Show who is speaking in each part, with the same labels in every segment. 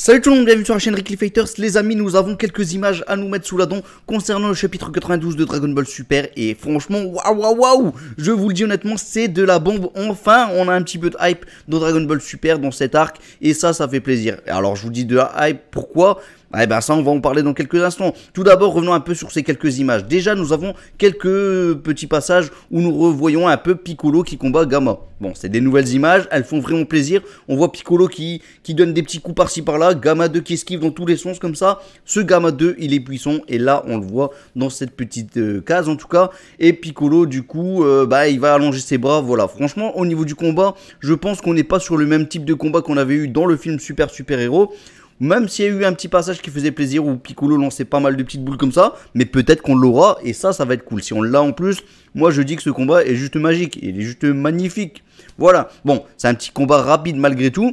Speaker 1: Salut tout le monde, bienvenue sur la chaîne Ricky Fighters. Les amis, nous avons quelques images à nous mettre sous la dent concernant le chapitre 92 de Dragon Ball Super. Et franchement, waouh, waouh, waouh Je vous le dis honnêtement, c'est de la bombe. Enfin, on a un petit peu de hype dans Dragon Ball Super, dans cet arc. Et ça, ça fait plaisir. Alors, je vous dis de la hype, pourquoi eh ben ça, on va en parler dans quelques instants. Tout d'abord, revenons un peu sur ces quelques images. Déjà, nous avons quelques petits passages où nous revoyons un peu Piccolo qui combat Gamma. Bon, c'est des nouvelles images, elles font vraiment plaisir. On voit Piccolo qui, qui donne des petits coups par-ci par-là, Gamma 2 qui esquive dans tous les sens comme ça. Ce Gamma 2, il est puissant et là, on le voit dans cette petite euh, case en tout cas. Et Piccolo, du coup, euh, bah, il va allonger ses bras. Voilà, franchement, au niveau du combat, je pense qu'on n'est pas sur le même type de combat qu'on avait eu dans le film Super Super Héros même s'il y a eu un petit passage qui faisait plaisir où Piccolo lançait pas mal de petites boules comme ça, mais peut-être qu'on l'aura et ça, ça va être cool. Si on l'a en plus, moi je dis que ce combat est juste magique, il est juste magnifique. Voilà, bon, c'est un petit combat rapide malgré tout,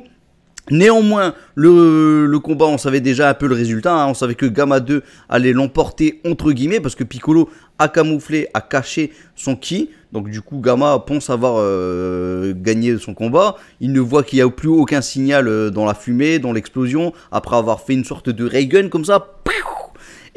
Speaker 1: Néanmoins, le, combat, on savait déjà un peu le résultat. Hein. On savait que Gamma 2 allait l'emporter, entre guillemets, parce que Piccolo a camouflé, a caché son ki. Donc du coup, Gamma pense avoir euh, gagné son combat. Il ne voit qu'il n'y a plus aucun signal euh, dans la fumée, dans l'explosion, après avoir fait une sorte de Ray gun comme ça.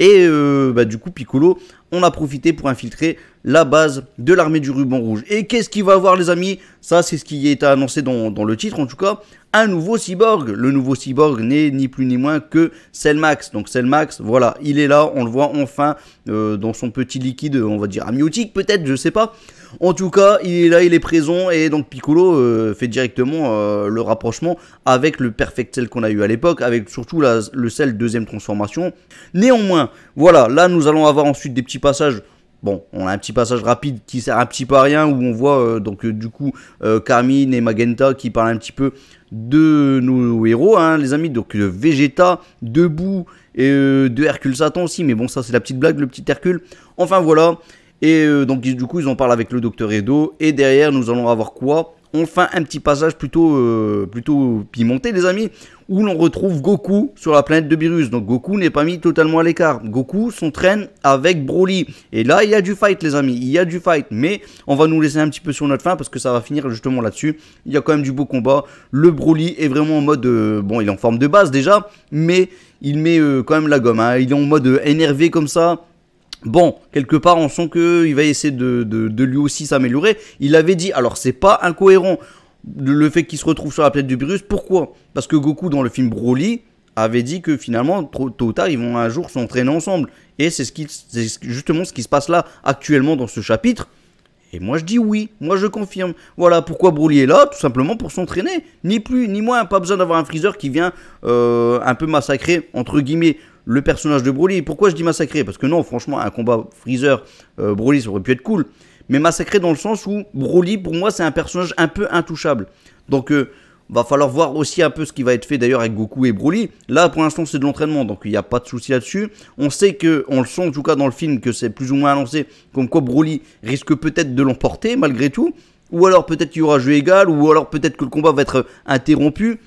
Speaker 1: Et euh, bah, du coup, Piccolo on a profité pour infiltrer la base de l'armée du ruban rouge. Et qu'est-ce qu'il va avoir les amis Ça c'est ce qui est annoncé dans, le titre en tout cas. Un nouveau cyborg. Le nouveau cyborg n'est ni plus ni moins que Max, Donc Max voilà, il est là, on le voit enfin euh, dans son petit liquide, euh, on va dire amniotique peut-être, je sais pas. En tout cas, il est là, il est présent et donc Piccolo euh, fait directement le rapprochement avec le Perfect Cell qu'on a eu à l'époque, avec surtout le Cell deuxième transformation. Néanmoins, voilà, là nous allons avoir ensuite des petits passage Bon, on a un petit passage rapide qui sert un petit peu à rien où on voit euh, donc euh, du coup euh, Carmine et Magenta qui parlent un petit peu de nos héros, hein, les amis. Donc Vegeta, debout et de Hercule Satan aussi. Mais bon, ça c'est la petite blague, le petit Hercule. Enfin voilà. Et donc du coup ils en parlent avec le docteur Edo. Et derrière nous allons avoir quoi fait un petit passage plutôt, euh, plutôt pimenté, les amis, où l'on retrouve Goku sur la planète de virus Donc Goku n'est pas mis totalement à l'écart. Goku s'entraîne avec Broly. Et là, il y a du fight, les amis. Il y a du fight. Mais on va nous laisser un petit peu sur notre fin parce que ça va finir justement là-dessus. Il y a quand même du beau combat. Le Broly est vraiment en mode... Euh, bon, il est en forme de base déjà, mais il met euh, quand même la gomme. Hein. Il est en mode énervé comme ça Bon, quelque part, on sent qu'il va essayer de, lui aussi s'améliorer. Il avait dit, alors c'est pas incohérent le fait qu'il se retrouve sur la planète du virus. Pourquoi Parce que Goku, dans le film Broly, avait dit que finalement, tôt ou tard, ils vont un jour s'entraîner ensemble. Et c'est ce qui, justement ce qui se passe là, actuellement, dans ce chapitre. Et moi je dis oui, moi je confirme. Voilà pourquoi Broly est là, tout simplement pour s'entraîner. Ni plus, ni moins, pas besoin d'avoir un Freezer qui vient euh, un peu massacrer, entre guillemets, le personnage de Broly. Pourquoi je dis massacré Parce que non, franchement, un combat Freezer-Broly, euh, ça aurait pu être cool. Mais massacré dans le sens où Broly, pour moi, c'est un personnage un peu intouchable. Donc, il euh, va falloir voir aussi un peu ce qui va être fait d'ailleurs avec Goku et Broly. Là, pour l'instant, c'est de l'entraînement, donc il n'y a pas de souci là-dessus. On sait que, on le sent en tout cas dans le film, que c'est plus ou moins annoncé, comme quoi Broly risque peut-être de l'emporter malgré tout. Ou alors peut-être qu'il y aura jeu égal, ou alors peut-être que le combat va être euh, interrompu.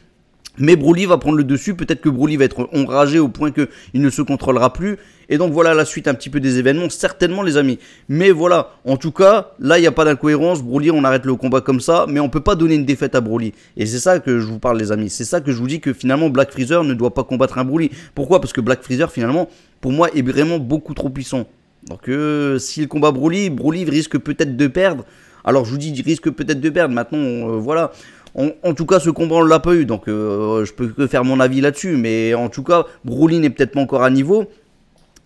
Speaker 1: Mais Broly va prendre le dessus, peut-être que Broly va être enragé au point qu'il ne se contrôlera plus. Et donc voilà la suite un petit peu des événements, certainement les amis. Mais voilà, en tout cas, là il n'y a pas d'incohérence, Broly on arrête le combat comme ça, mais on peut pas donner une défaite à Broly. Et c'est ça que je vous parle les amis, c'est ça que je vous dis que finalement Black Freezer ne doit pas combattre un Broly. Pourquoi Parce que Black Freezer finalement, pour moi, est vraiment beaucoup trop puissant. Donc euh, si le combat Broly, Broly risque peut-être de perdre. Alors je vous dis, il risque peut-être de perdre, maintenant euh, voilà. En, tout cas, ce combat, on l'a pas eu, donc euh, je peux que faire mon avis là-dessus. Mais en tout cas, Broly n'est peut-être pas encore à niveau.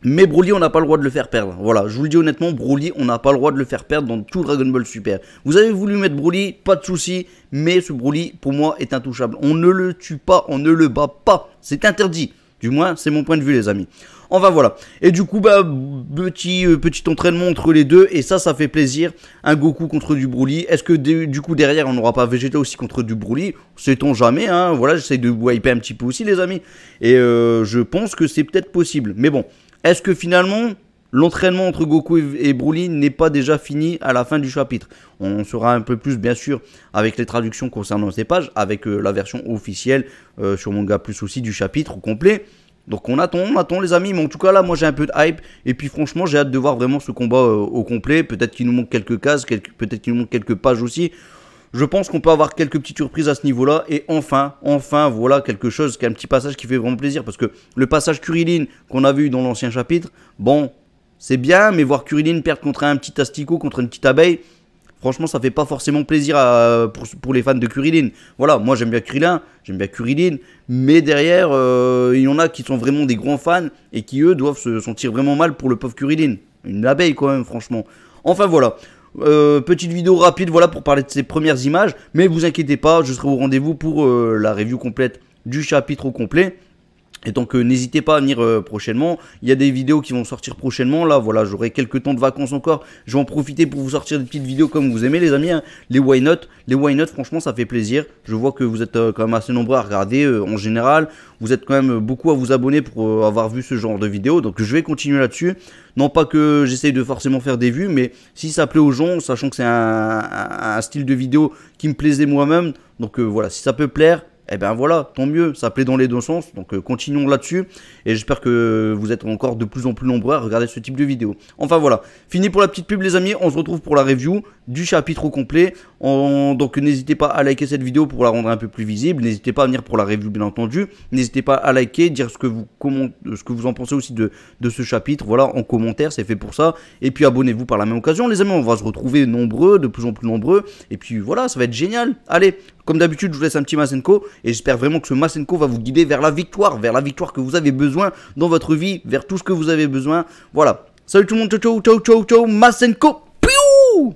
Speaker 1: Mais Broly, on n'a pas le droit de le faire perdre. Voilà, je vous le dis honnêtement, Broly, on n'a pas le droit de le faire perdre dans tout Dragon Ball Super. Vous avez voulu mettre Broly, pas de souci, mais ce Broly, pour moi, est intouchable. On ne le tue pas, on ne le bat pas. C'est interdit. Du moins, c'est mon point de vue, les amis. Enfin voilà. Et du coup, bah, petit, euh, petit entraînement entre les deux. Et ça, ça fait plaisir. Un Goku contre du Broly. Est-ce que du coup, derrière, on n'aura pas Vegeta aussi contre du Broly Sait-on jamais. Hein voilà, j'essaye de wiper un petit peu aussi, les amis. Et euh, je pense que c'est peut-être possible. Mais bon, est-ce que finalement, l'entraînement entre Goku et Broly n'est pas déjà fini à la fin du chapitre. On sera un peu plus, bien sûr, avec les traductions concernant ces pages, avec euh, la version officielle euh, sur Manga Plus aussi du chapitre au complet. Donc on attend, on attend les amis, mais en tout cas là moi j'ai un peu de hype et puis franchement j'ai hâte de voir vraiment ce combat euh, au complet, peut-être qu'il nous manque quelques cases, peut-être qu'il nous manque quelques pages aussi. Je pense qu'on peut avoir quelques petites surprises à ce niveau-là. Et enfin, enfin, voilà quelque chose, un petit passage qui fait vraiment plaisir. Parce que le passage Curiline qu'on a vu dans l'ancien chapitre, bon, c'est bien, mais voir Kuriline perdre contre un petit asticot, contre une petite abeille, franchement, ça fait pas forcément plaisir pour, les fans de Curiline. Voilà, moi j'aime bien Kurilin, j'aime bien Curiline, mais derrière, euh, il y en a qui sont vraiment des grands fans et qui eux doivent se sentir vraiment mal pour le pauvre Kuriline. Une abeille quand même, franchement. Enfin voilà. Euh, petite vidéo rapide voilà pour parler de ces premières images, mais vous inquiétez pas, je serai au rendez-vous pour euh, la review complète du chapitre au complet. Et donc euh, n'hésitez pas à venir euh, prochainement. Il y a des vidéos qui vont sortir prochainement. Là, voilà, j'aurai quelques temps de vacances encore. Je vais en profiter pour vous sortir des petites vidéos comme vous aimez, les amis. Hein. Les why not, les why not, franchement, ça fait plaisir. Je vois que vous êtes euh, quand même assez nombreux à regarder en général. Vous êtes quand même beaucoup à vous abonner pour avoir vu ce genre de vidéos. Donc je vais continuer là-dessus. Non pas que j'essaye de forcément faire des vues, mais si ça plaît aux gens, sachant que c'est un, style de vidéo qui me plaisait moi-même. Donc voilà, si ça peut plaire, et eh ben voilà, tant mieux, ça plaît dans les deux sens, donc euh, continuons là-dessus, et j'espère que vous êtes encore de plus en plus nombreux à regarder ce type de vidéo. Enfin voilà, fini pour la petite pub les amis, on se retrouve pour la review du chapitre au complet, donc n'hésitez pas à liker cette vidéo pour la rendre un peu plus visible, n'hésitez pas à venir pour la review bien entendu, n'hésitez pas à liker, dire ce que vous, ce que vous en pensez aussi de... de ce chapitre, voilà, en commentaire, c'est fait pour ça, et puis abonnez-vous par la même occasion les amis, on va se retrouver nombreux, de plus en plus nombreux, et puis voilà, ça va être génial, allez, comme d'habitude, je vous laisse un petit Masenko et j'espère vraiment que ce Masenko va vous guider vers la victoire, vers la victoire que vous avez besoin dans votre vie, vers tout ce que vous avez besoin. Voilà. Salut tout le monde, ciao ciao ciao ciao ciao Masenko. Piou